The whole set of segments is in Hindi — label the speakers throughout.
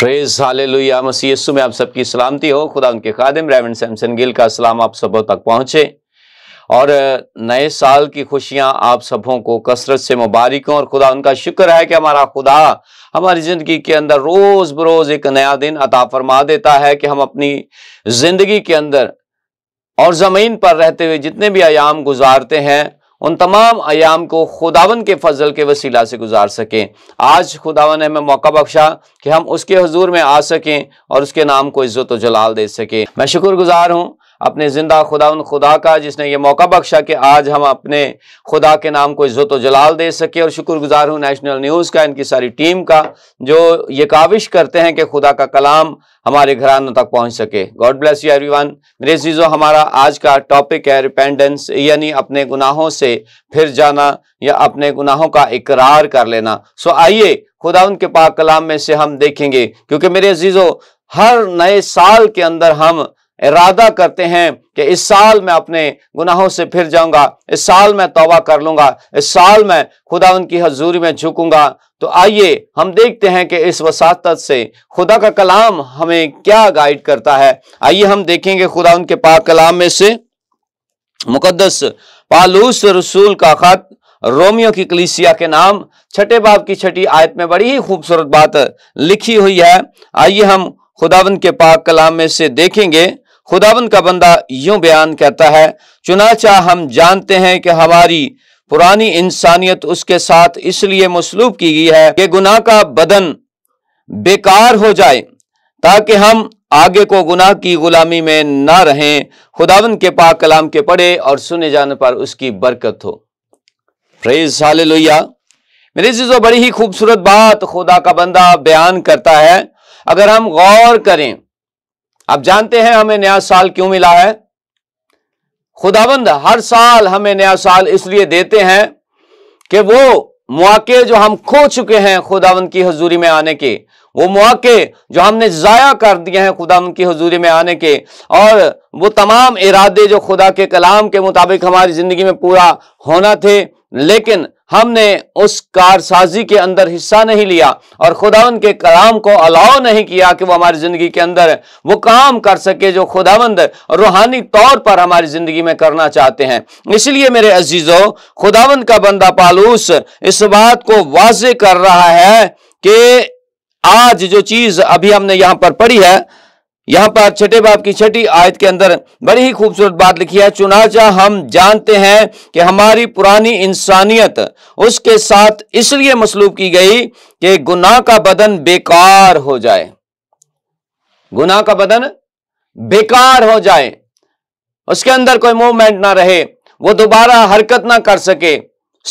Speaker 1: प्रेज हालेलुया मसीह यस्सु में आप सबकी सलामती हो खुदा उनके खादिम रेवन सैमसन गिल का सलाम आप सबों तक पहुंचे और नए साल की खुशियां आप सबों को कसरत से मुबारक हों और खुदा उनका शुक्र है कि हमारा खुदा हमारी ज़िंदगी के अंदर रोज़ बरोज़ एक नया दिन अता फरमा देता है कि हम अपनी ज़िंदगी के अंदर और ज़मीन पर रहते हुए जितने भी आयाम गुजारते हैं उन तमाम आयाम को खुदावन के फजल के वसीला से गुजार सकें आज खुदावन हमें मौका बख्शा कि हम उसके हजूर में आ सकें और उसके नाम को इज़्ज़त जलाल दे सकें मैं शुक्रगुजार हूँ अपने ज़िंदा खुदा उन खुदा का जिसने ये मौका बख्शा कि आज हम अपने खुदा के नाम को इज़्ज़त जलाल दे सके और शुक्रगुजार हूँ नेशनल न्यूज़ का इनकी सारी टीम का जो ये काविश करते हैं कि खुदा का कलाम हमारे घरानों तक पहुँच सके गॉड ब्लेस यू एवरीवन मेरे चीज़ों हमारा आज का टॉपिक है रिपेंडेंस यानी अपने गुनाहों से फिर जाना या अपने गुनाहों का इकरार कर लेना सो आइए खुदा उनके पाक कलाम में से हम देखेंगे क्योंकि मेरे अजीज़ों हर नए साल के अंदर हम इरादा करते हैं कि इस साल मैं अपने गुनाहों से फिर जाऊंगा इस साल मैं तोबा कर लूंगा इस साल मैं खुदा उनकी हजूरी में झुकूंगा तो आइए हम देखते हैं कि इस वसात से खुदा का कलाम हमें क्या गाइड करता है आइए हम देखेंगे खुदा उनके पाक कलाम में से मुकदस पालूस रसूल का खत रोमियो की कलीसिया के नाम छठे बाब की छठी आयत में बड़ी ही खूबसूरत बात लिखी हुई है आइए हम खुदावन के पाक कलाम में से देखेंगे खुदाबंद का बंदा यूं बयान कहता है चुनाचा हम जानते हैं कि हमारी पुरानी इंसानियत उसके साथ इसलिए मसलूब की गई है कि गुनाह का बदन बेकार हो जाए ताकि हम आगे को गुनाह की गुलामी में ना रहें खुदावन के पाक कलाम के पढ़े और सुने जाने पर उसकी बरकत हो लोहिया मेरे चीज़ों बड़ी ही खूबसूरत बात खुदा का बंदा बयान करता है अगर हम गौर करें अब जानते हैं हमें नया साल क्यों मिला है खुदाबंद हर साल हमें नया साल इसलिए देते हैं कि वो मौके जो हम खो चुके हैं खुदावंद की हजूरी में आने के वो मौके जो हमने ज़ाया कर दिए हैं खुदावंद की हजूरी में आने के और वो तमाम इरादे जो खुदा के कलाम के मुताबिक हमारी ज़िंदगी में पूरा होना थे लेकिन हमने उस कारसाजी के अंदर हिस्सा नहीं लिया और खुदावंद के कलाम को अलाव नहीं किया कि वो हमारी ज़िंदगी के अंदर वो काम कर सके जो खुदावंद रूहानी तौर पर हमारी ज़िंदगी में करना चाहते हैं इसलिए मेरे अजीज़ों खुदावंद का बंदा पालूस इस बात को वाज कर रहा है कि आज जो चीज़ अभी हमने यहाँ पर पढ़ी है यहाँ पर छठे बाप की छठी आयत के अंदर बड़ी ही खूबसूरत बात लिखी है चुनाचा हम जानते हैं कि हमारी पुरानी इंसानियत उसके साथ इसलिए मसलूब की गई कि गुनाह का बदन बेकार हो जाए गुनाह का बदन बेकार हो जाए उसके अंदर कोई मूवमेंट ना रहे वो दोबारा हरकत ना कर सके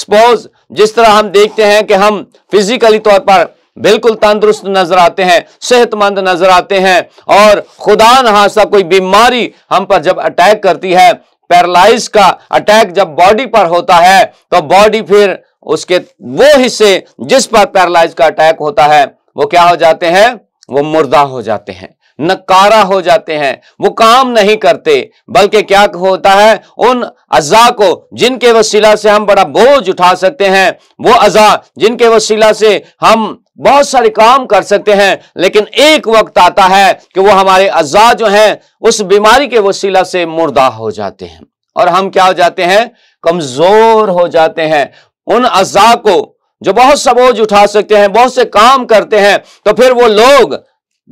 Speaker 1: सपोज जिस तरह हम देखते हैं कि हम फिजिकली तौर पर बिल्कुल तंदुरुस्त नजर आते हैं सेहतमंद नजर आते हैं और खुदा नहासा कोई बीमारी हम पर जब अटैक करती है पैरालाइज का अटैक जब बॉडी पर होता है तो बॉडी फिर उसके वो हिस्से जिस पर पैरालाइज का अटैक होता है वो क्या हो जाते हैं वो मुर्दा हो जाते हैं नकारा हो जाते हैं वो काम नहीं करते बल्कि क्या होता है उन अज़ा को जिनके वसीला से हम बड़ा बोझ उठा सकते हैं वो अज़ा जिनके वसीला से हम बहुत सारे काम कर सकते हैं लेकिन एक वक्त आता है कि वो हमारे अज्जा जो हैं उस बीमारी के वसीला से मुर्दा हो जाते हैं और हम क्या हो जाते हैं कमजोर हो जाते हैं उन अज्जा को जो बहुत सा बोझ उठा सकते हैं बहुत से काम करते हैं तो फिर वो लोग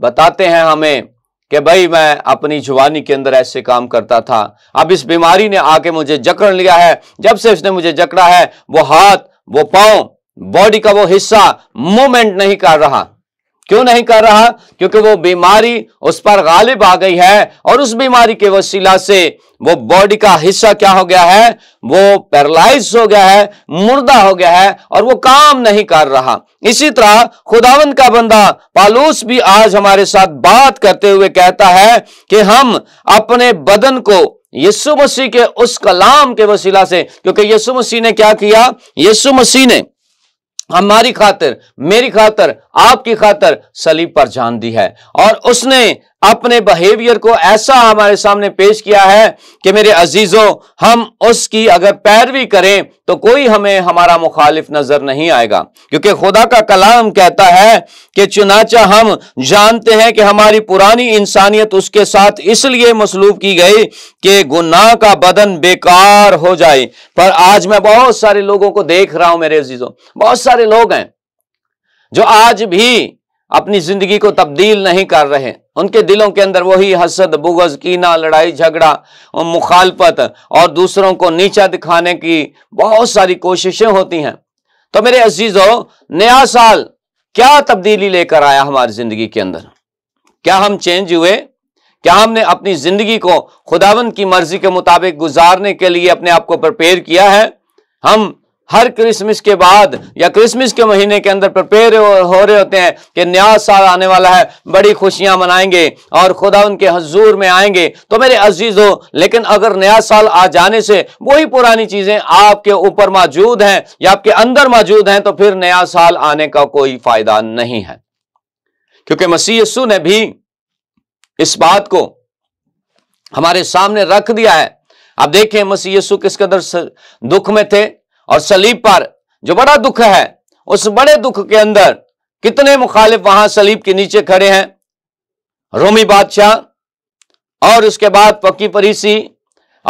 Speaker 1: बताते हैं हमें कि भाई मैं अपनी जुबानी के अंदर ऐसे काम करता था अब इस बीमारी ने आके मुझे जकड़ लिया है जब से उसने मुझे जकड़ा है वो हाथ वो पांव बॉडी का वो हिस्सा मूवमेंट नहीं कर रहा क्यों नहीं कर रहा क्योंकि वो बीमारी उस पर गालिब आ गई है और उस बीमारी के वसीला से वो बॉडी का हिस्सा क्या हो गया है वो पैरलाइज हो गया है मुर्दा हो गया है और वो काम नहीं कर रहा इसी तरह खुदावन का बंदा पालूस भी आज हमारे साथ बात करते हुए कहता है कि हम अपने बदन को यीशु मसीह के उस कलाम के वसीला से क्योंकि यीशु मसीह ने क्या किया यीशु मसीह ने हमारी खातिर मेरी खातिर आपकी खातिर सलीब पर जान दी है और उसने अपने बिहेवियर को ऐसा हमारे सामने पेश किया है कि मेरे अजीजों हम उसकी अगर पैरवी करें तो कोई हमें हमारा मुखालिफ नजर नहीं आएगा क्योंकि खुदा का कलाम कहता है कि चुनाचा हम जानते हैं कि हमारी पुरानी इंसानियत उसके साथ इसलिए मसलूब की गई कि गुनाह का बदन बेकार हो जाए पर आज मैं बहुत सारे लोगों को देख रहा हूं मेरे अजीजों बहुत सारे लोग हैं जो आज भी अपनी जिंदगी को तब्दील नहीं कर रहे उनके दिलों के अंदर वही हसद बुगज कीना लड़ाई झगड़ा और मुखालपत और दूसरों को नीचा दिखाने की बहुत सारी कोशिशें होती हैं तो मेरे अजीजों नया साल क्या तब्दीली लेकर आया हमारी जिंदगी के अंदर क्या हम चेंज हुए क्या हमने अपनी जिंदगी को खुदावंद की मर्जी के मुताबिक गुजारने के लिए अपने आप को प्रिपेयर किया है हम हर क्रिसमस के बाद या क्रिसमस के महीने के अंदर प्रिपेयर हो रहे होते हैं कि नया साल आने वाला है बड़ी खुशियां मनाएंगे और खुदा उनके हजूर में आएंगे तो मेरे अजीज हो लेकिन अगर नया साल आ जाने से वही पुरानी चीजें आपके ऊपर मौजूद हैं या आपके अंदर मौजूद हैं तो फिर नया साल आने का कोई फायदा नहीं है क्योंकि मसीह यस्सु ने भी इस बात को हमारे सामने रख दिया है आप देखें मसीह यस्सु किस कदर दुख में थे और सलीब पर जो बड़ा दुख है उस बड़े दुख के अंदर कितने मुखालिफ वहां सलीब के नीचे खड़े हैं रोमी बादशाह और उसके बाद पक्की परीसी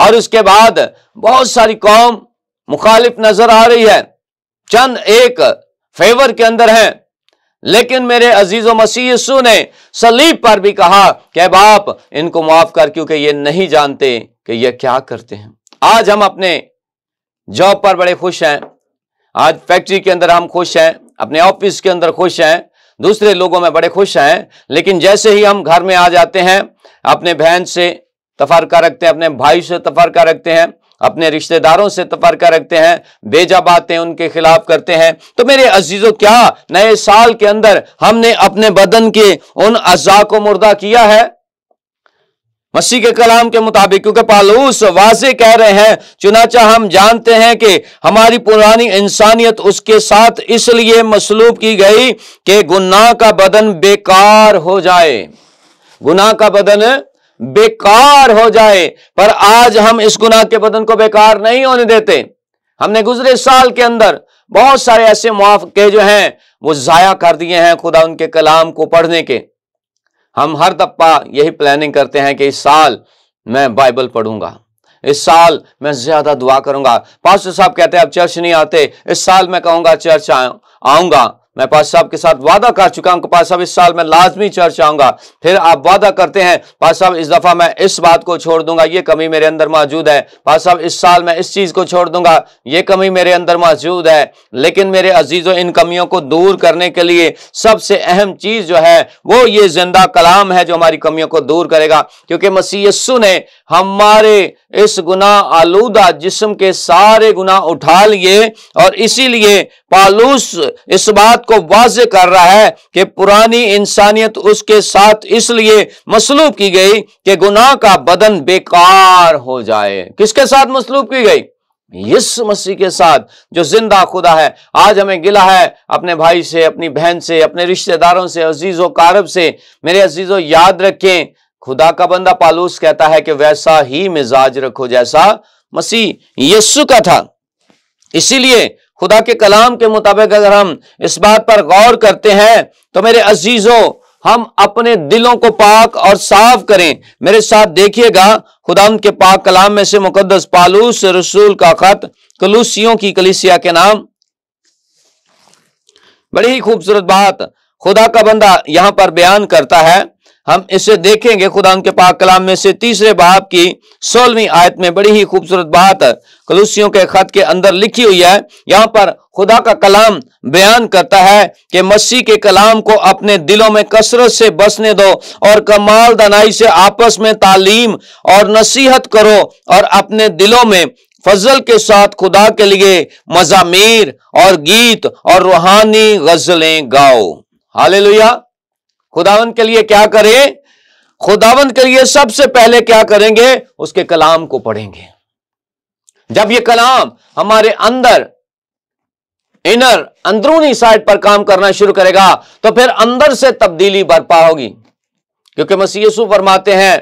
Speaker 1: और उसके बाद बहुत सारी कौम मुखालिफ नजर आ रही है चंद एक फेवर के अंदर है लेकिन मेरे अजीजो मसीह यीशु ने सलीब पर भी कहा कि बाप इनको माफ कर क्योंकि ये नहीं जानते कि ये क्या करते हैं आज हम अपने जॉब पर बड़े खुश हैं आज फैक्ट्री के अंदर हम खुश हैं अपने ऑफिस के अंदर खुश हैं दूसरे लोगों में बड़े खुश हैं लेकिन जैसे ही हम घर में आ जाते हैं अपने बहन से तफरका रखते हैं अपने भाई से तफरका रखते हैं अपने रिश्तेदारों से तफरका रखते हैं बेजा बातें उनके खिलाफ करते हैं तो मेरे अजीजों क्या नए साल के अंदर हमने अपने बदन के उन अज्जा को मुर्दा किया है मसीह के कलाम के मुताबिक क्योंकि पालूस वाजे कह रहे हैं चुनाचा हम जानते हैं कि हमारी पुरानी इंसानियत उसके साथ इसलिए मसलूब की गई कि गुनाह का बदन बेकार हो जाए गुनाह का बदन बेकार हो जाए पर आज हम इस गुनाह के बदन को बेकार नहीं होने देते हमने गुजरे साल के अंदर बहुत सारे ऐसे के जो हैं वो जाया कर दिए हैं खुदा उनके कलाम को पढ़ने के हम हर दफा यही प्लानिंग करते हैं कि इस साल मैं बाइबल पढ़ूंगा इस साल मैं ज्यादा दुआ करूंगा पास्टर साहब कहते हैं आप चर्च नहीं आते इस साल मैं कहूंगा चर्च आऊंगा मैं पाद साहब के साथ वादा कर चुका हूं कि पाद साहब इस साल मैं लाजमी चर्च आऊंगा फिर आप वादा करते हैं पाद साहब इस दफ़ा मैं इस बात को छोड़ दूंगा ये कमी मेरे अंदर मौजूद है पाद साहब इस साल मैं इस चीज़ को छोड़ दूंगा ये कमी मेरे अंदर मौजूद है लेकिन मेरे अजीज़ों इन कमियों को दूर करने के लिए सबसे अहम चीज़ जो है वो ये जिंदा कलाम है जो हमारी कमियों को दूर करेगा क्योंकि मसीह सुने ने हमारे इस गुना आलूदा जिसम के सारे गुना उठा लिए और इसीलिए पालूस इस बात को वाज कर रहा है कि पुरानी इंसानियत उसके साथ इसलिए मसलूब की गई कि गुनाह का बदन बेकार हो जाए किसके साथ मसलूब की गई यीशु मसीह के साथ जो जिंदा खुदा है आज हमें गिला है अपने भाई से अपनी बहन से अपने रिश्तेदारों से अजीजों कारब से मेरे अजीजों याद रखें खुदा का बंदा पालूस कहता है कि वैसा ही मिजाज रखो जैसा मसीह यस्सु का था इसीलिए खुदा के कलाम के मुताबिक अगर हम इस बात पर गौर करते हैं तो मेरे अजीजों हम अपने दिलों को पाक और साफ करें मेरे साथ देखिएगा खुदाम के पाक कलाम में से मुकदस पालूस रसूल का खत कलूसियों की कलिसिया के नाम बड़ी ही खूबसूरत बात खुदा का बंदा यहां पर बयान करता है हम इसे देखेंगे खुदा उनके पाक कलाम में से तीसरे बाप की सोलहवीं आयत में बड़ी ही खूबसूरत बात कलुसियों के खत के अंदर लिखी हुई है यहाँ पर खुदा का कलाम बयान करता है कि मसीह के कलाम को अपने दिलों में कसरत से बसने दो और कमाल दनाई से आपस में तालीम और नसीहत करो और अपने दिलों में फजल के साथ खुदा के लिए मजामीर और गीत और रूहानी गजलें गाओ हाल खुदावंत के लिए क्या करें खुदावंत के लिए सबसे पहले क्या करेंगे उसके कलाम को पढ़ेंगे जब ये कलाम हमारे अंदर इनर अंदरूनी साइड पर काम करना शुरू करेगा तो फिर अंदर से तब्दीली बरपा होगी क्योंकि मसीह यीशु फरमाते हैं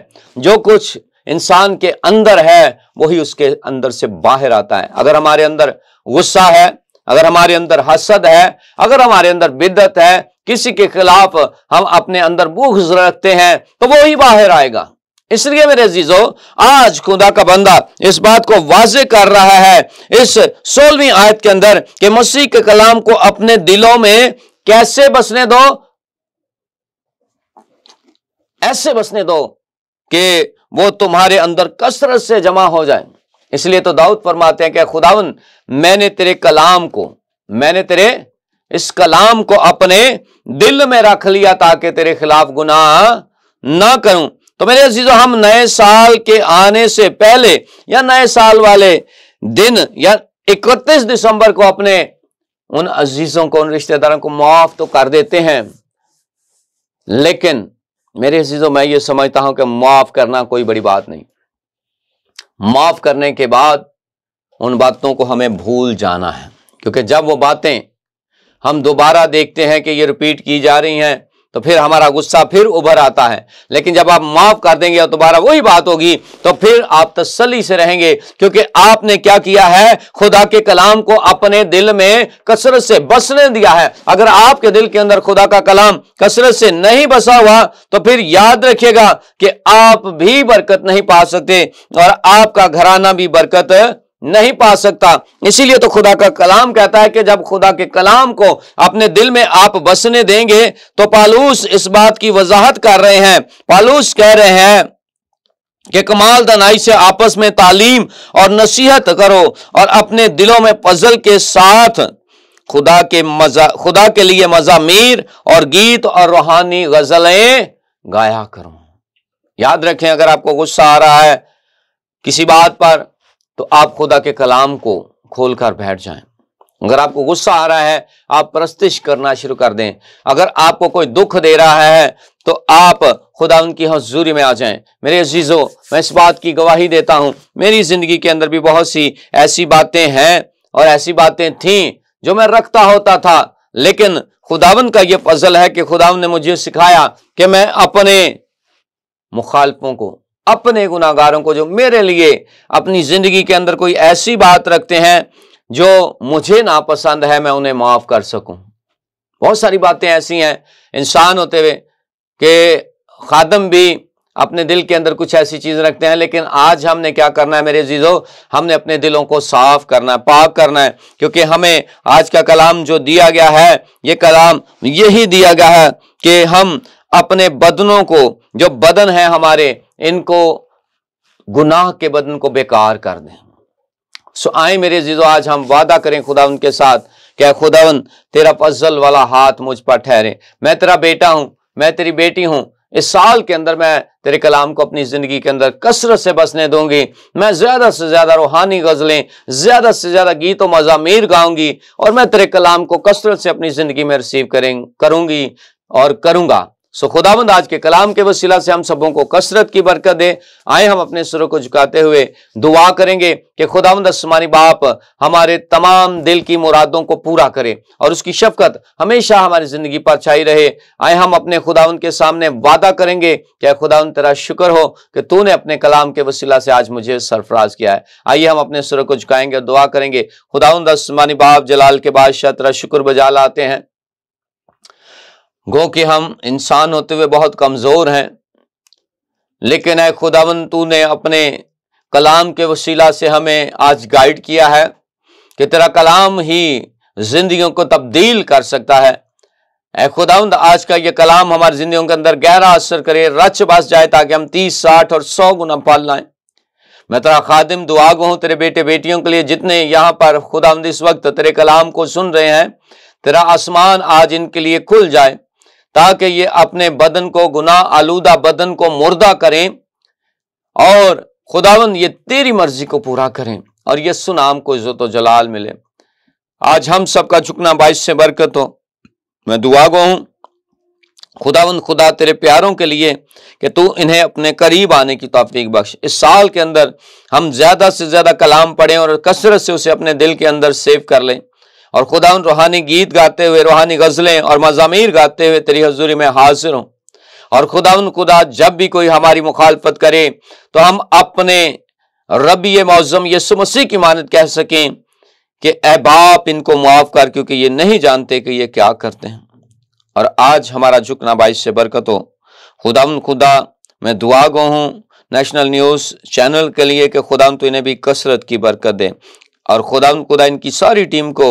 Speaker 1: जो कुछ इंसान के अंदर है वही उसके अंदर से बाहर आता है अगर हमारे अंदर गुस्सा है अगर हमारे अंदर हसद है अगर हमारे अंदर बिद्दत है किसी के खिलाफ हम अपने अंदर बूख रखते हैं तो वो ही बाहर आएगा इसलिए मेरे जीजो आज खुदा का बंदा इस बात को वाजे कर रहा है इस सोलहवीं आयत के अंदर कि मसीह के कलाम को अपने दिलों में कैसे बसने दो ऐसे बसने दो कि वो तुम्हारे अंदर कसरत से जमा हो जाए इसलिए तो दाऊद फरमाते हैं कि खुदावन मैंने तेरे कलाम को मैंने तेरे इस कलाम को अपने दिल में रख लिया ताकि तेरे खिलाफ गुनाह ना करूं तो मेरे अजीजों हम नए साल के आने से पहले या नए साल वाले दिन या इकतीस दिसंबर को अपने उन अजीजों को उन रिश्तेदारों को माफ तो कर देते हैं लेकिन मेरे अजीजों मैं ये समझता हूं कि माफ करना कोई बड़ी बात नहीं माफ करने के बाद उन बातों को हमें भूल जाना है क्योंकि जब वो बातें हम दोबारा देखते हैं कि ये रिपीट की जा रही हैं तो फिर हमारा गुस्सा फिर उभर आता है लेकिन जब आप माफ कर देंगे और दोबारा वही बात होगी तो फिर आप तसली से रहेंगे क्योंकि आपने क्या किया है खुदा के कलाम को अपने दिल में कसरत से बसने दिया है अगर आपके दिल के अंदर खुदा का कलाम कसरत से नहीं बसा हुआ तो फिर याद रखिएगा कि आप भी बरकत नहीं पा सकते और आपका घराना भी बरकत नहीं पा सकता इसीलिए तो खुदा का कलाम कहता है कि जब खुदा के कलाम को अपने दिल में आप बसने देंगे तो पालूस इस बात की वजाहत कर रहे हैं पालूस कह रहे हैं कि कमाल दनाई से आपस में तालीम और नसीहत करो और अपने दिलों में पजल के साथ खुदा के मजा खुदा के लिए मजामीर और गीत और रूहानी गजलें गाया करो याद रखें अगर आपको गुस्सा आ रहा है किसी बात पर तो आप खुदा के कलाम को खोलकर बैठ जाएं अगर आपको गुस्सा आ रहा है आप प्रस्तिश करना शुरू कर दें अगर आपको कोई दुख दे रहा है तो आप खुदा उनकी हजूरी में आ जाएं मेरे अजीज़ों मैं इस बात की गवाही देता हूं मेरी ज़िंदगी के अंदर भी बहुत सी ऐसी बातें हैं और ऐसी बातें थी जो मैं रखता होता था लेकिन खुदावन का यह फजल है कि खुदावन ने मुझे सिखाया कि मैं अपने मुखालपों को अपने गुनागारों को जो मेरे लिए अपनी जिंदगी के अंदर कोई ऐसी बात रखते हैं जो मुझे नापसंद है मैं उन्हें माफ कर सकूं बहुत सारी बातें ऐसी हैं इंसान होते हुए कि खादम भी अपने दिल के अंदर कुछ ऐसी चीज़ रखते हैं लेकिन आज हमने क्या करना है मेरे जीजो हमने अपने दिलों को साफ करना है पाक करना है क्योंकि हमें आज का कलाम जो दिया गया है ये कलाम यही दिया गया है कि हम अपने बदनों को जो बदन है हमारे इनको गुनाह के बदन को बेकार कर दें सो आए मेरे जीजो आज हम वादा करें खुदा उनके साथ क्या खुदावन तेरा फजल वाला हाथ मुझ पर ठहरे मैं तेरा बेटा हूं मैं तेरी बेटी हूं इस साल के अंदर मैं तेरे कलाम को अपनी ज़िंदगी के अंदर कसरत से बसने दूंगी मैं ज़्यादा से ज़्यादा रूहानी गज़लें ज़्यादा से ज़्यादा गीत और मजामीर गाऊंगी और मैं तेरे कलाम को कसरत से अपनी ज़िंदगी में रिसीव करें करूंगी और करूंगा सो खुदाबंद आज के कलाम के वसीला से हम सबों को कसरत की बरकत दे आए हम अपने सुरों को झुकाते हुए दुआ करेंगे कि खुदाबंद आसमानी बाप हमारे तमाम दिल की मुरादों को पूरा करे और उसकी शफकत हमेशा हमारी जिंदगी पर छाई रहे आए हम अपने खुदाबंद के सामने वादा करेंगे क्या खुदाबंद तेरा शुक्र हो कि तूने अपने कलाम के वसीला से आज मुझे सरफराज किया है आइए हम अपने सुरों को झुकाएंगे और दुआ करेंगे खुदावंद आसमानी बाप जलाल के बादशाह तेरा शुक्र बजा लाते हैं गो कि हम इंसान होते हुए बहुत कमज़ोर हैं लेकिन ए खुदावन तू ने अपने कलाम के वसीला से हमें आज गाइड किया है कि तेरा कलाम ही जिंदगियों को तब्दील कर सकता है ए खुदावंद आज का ये कलाम हमारी जिंदगियों के अंदर गहरा असर करे रच बस जाए ताकि हम तीस साठ और सौ गुना पाल लाएं मैं तेरा खादिम दुआ गो हूँ तेरे बेटे बेटियों के लिए जितने यहाँ पर खुदाउंद इस वक्त तेरे कलाम को सुन रहे हैं तेरा आसमान आज इनके लिए खुल जाए ताकि ये अपने बदन को गुना आलूदा बदन को मुर्दा करें और खुदावन ये तेरी मर्जी को पूरा करें और ये सुनाम को इज्जत जलाल मिले आज हम सबका झुकना बाइस से बरकत हो मैं दुआ गो हूं खुदावन खुदा तेरे प्यारों के लिए कि तू इन्हें अपने करीब आने की तोफीक बख्श इस साल के अंदर हम ज़्यादा से ज़्यादा कलाम पढ़ें और कसरत से उसे अपने दिल के अंदर सेव कर लें और खुदा उन रूहानी गीत गाते हुए रूहानी गज़लें और मजामीर गाते हुए तेरी हजूरी में हाजिर हूं और खुदा उन खुदा जब भी कोई हमारी मुखालफत करे तो हम अपने रबी ये मौजम यसु मसीह की मानत कह सकें कि ए बाप इनको मुआफ कर क्योंकि ये नहीं जानते कि ये क्या करते हैं और आज हमारा झुकना बाइस से बरकत हो खुदा उन खुदा मैं दुआ गो हूँ नेशनल न्यूज़ चैनल के लिए कि खुदा तो इन्हें भी कसरत की बरकत दे और खुदा खुदा इनकी सारी टीम को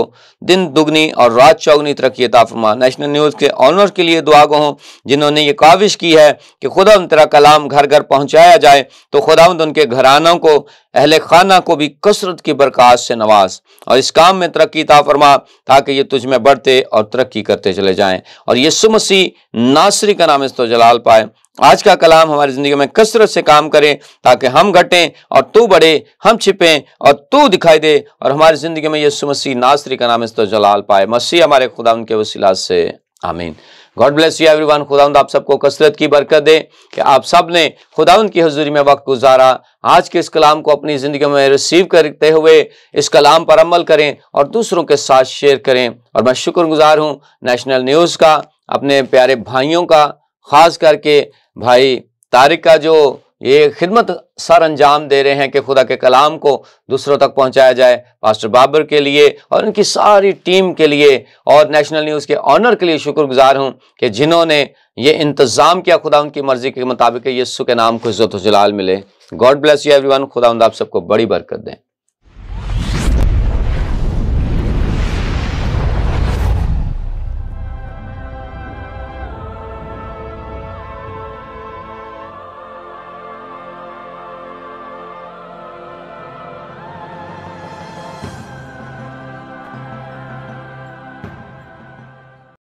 Speaker 1: दिन दुगनी और रात चौगनी तरक्की ताफरमा नेशनल न्यूज़ के ऑनर के लिए दुआ गो हों जिन्होंने ये काविश की है कि खुदा तेरा कलाम घर घर पहुँचाया जाए तो खुदा उनके घरानों को अहल खाना को भी कसरत की बरकत से नवाज और इस काम में तरक्की ताफ़रमा ताकि ये तुझ में बढ़ते और तरक्की करते चले जाएँ और यसु मसीह नासरी का नाम इस तो जलाल पाए आज का कलाम हमारी ज़िंदगी में कसरत से काम करें ताकि हम घटें और तू बढ़े हम छिपें और तू दिखाई दे और हमारी ज़िंदगी में यीशु मसीह नासरी का नाम इस तो जलाल पाए मसीह हमारे खुदा उनके वसीला से आमीन गॉड ब्लेस यू एवरीवन खुदा आप सबको कसरत की बरकत दे कि आप सब ने खुदा उनकी हजूरी में वक्त गुजारा आज के इस कलाम को अपनी ज़िंदगी में रिसीव करते हुए इस कलाम पर अमल करें और दूसरों के साथ शेयर करें और मैं शुक्रगुजार हूँ नेशनल न्यूज़ का अपने प्यारे भाइयों का ख़ास करके भाई तारिक का जो ये खिदमत सर अंजाम दे रहे हैं कि खुदा के कलाम को दूसरों तक पहुंचाया जाए पास्टर बाबर के लिए और उनकी सारी टीम के लिए और नेशनल न्यूज़ के ऑनर के लिए शुक्रगुजार हूं कि जिन्होंने ये इंतज़ाम किया खुदा उनकी मर्ज़ी के मुताबिक यस्सु के नाम को इज़्ज़त जलाल मिले गॉड ब्लेस यू एवरीवन खुदा आप सबको बड़ी बरकत दें